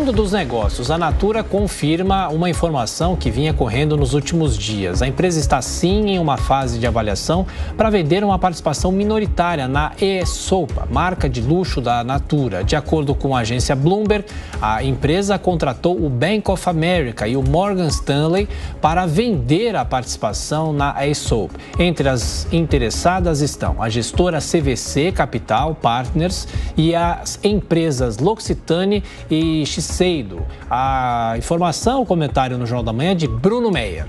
mundo dos negócios, a Natura confirma uma informação que vinha correndo nos últimos dias. A empresa está sim em uma fase de avaliação para vender uma participação minoritária na ESOPA, marca de luxo da Natura. De acordo com a agência Bloomberg, a empresa contratou o Bank of America e o Morgan Stanley para vender a participação na ESOP. Entre as interessadas estão a gestora CVC Capital Partners e as empresas L'Occitane e XP Macedo. A informação, o comentário no Jornal da Manhã de Bruno Meyer.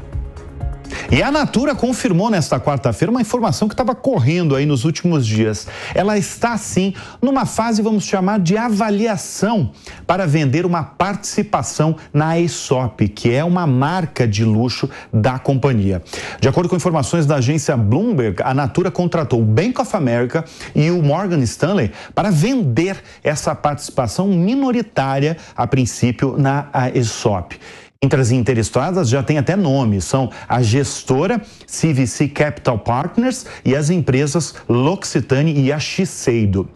E a Natura confirmou nesta quarta-feira uma informação que estava correndo aí nos últimos dias. Ela está sim numa fase, vamos chamar de avaliação, para vender uma participação na ESOP, que é uma marca de luxo da companhia. De acordo com informações da agência Bloomberg, a Natura contratou o Bank of America e o Morgan Stanley para vender essa participação minoritária, a princípio, na ESOP. Entre as interessadas já tem até nome, são a gestora CVC Capital Partners e as empresas L'Occitane e a Shiseido.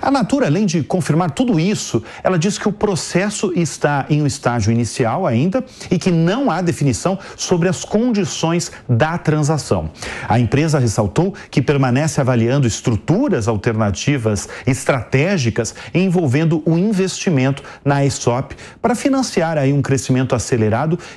A Natura, além de confirmar tudo isso, ela diz que o processo está em um estágio inicial ainda e que não há definição sobre as condições da transação. A empresa ressaltou que permanece avaliando estruturas alternativas estratégicas envolvendo o investimento na ESOP para financiar aí um crescimento acelerado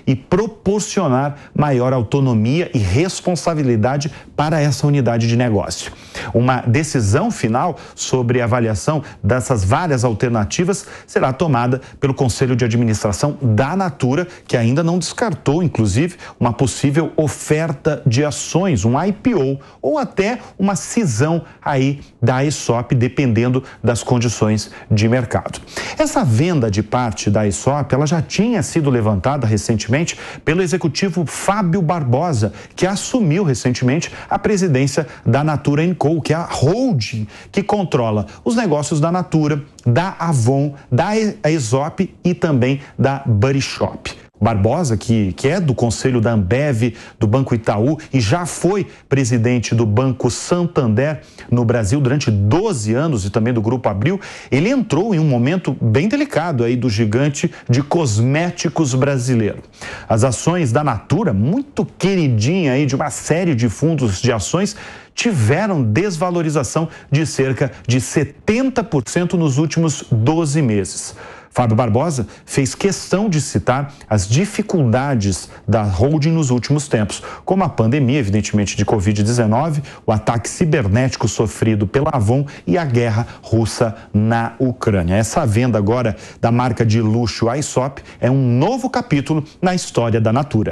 e proporcionar maior autonomia e responsabilidade para essa unidade de negócio. Uma decisão final sobre a avaliação dessas várias alternativas será tomada pelo Conselho de Administração da Natura, que ainda não descartou, inclusive, uma possível oferta de ações, um IPO ou até uma cisão aí da ESOP, dependendo das condições de mercado. Essa venda de parte da ESOP, ela já tinha sido levantada recentemente pelo executivo Fábio Barbosa, que assumiu recentemente a presidência da Natura Co Gol, que é a holding que controla os negócios da Natura, da Avon, da Aesop e também da Buddy Shop. Barbosa, que, que é do Conselho da Ambev, do Banco Itaú e já foi presidente do Banco Santander no Brasil durante 12 anos e também do Grupo Abril, ele entrou em um momento bem delicado aí do gigante de cosméticos brasileiro. As ações da Natura, muito queridinha aí de uma série de fundos de ações, tiveram desvalorização de cerca de 70% nos últimos 12 meses. Fábio Barbosa fez questão de citar as dificuldades da holding nos últimos tempos, como a pandemia, evidentemente, de Covid-19, o ataque cibernético sofrido pela Avon e a guerra russa na Ucrânia. Essa venda agora da marca de luxo Aesop é um novo capítulo na história da Natura.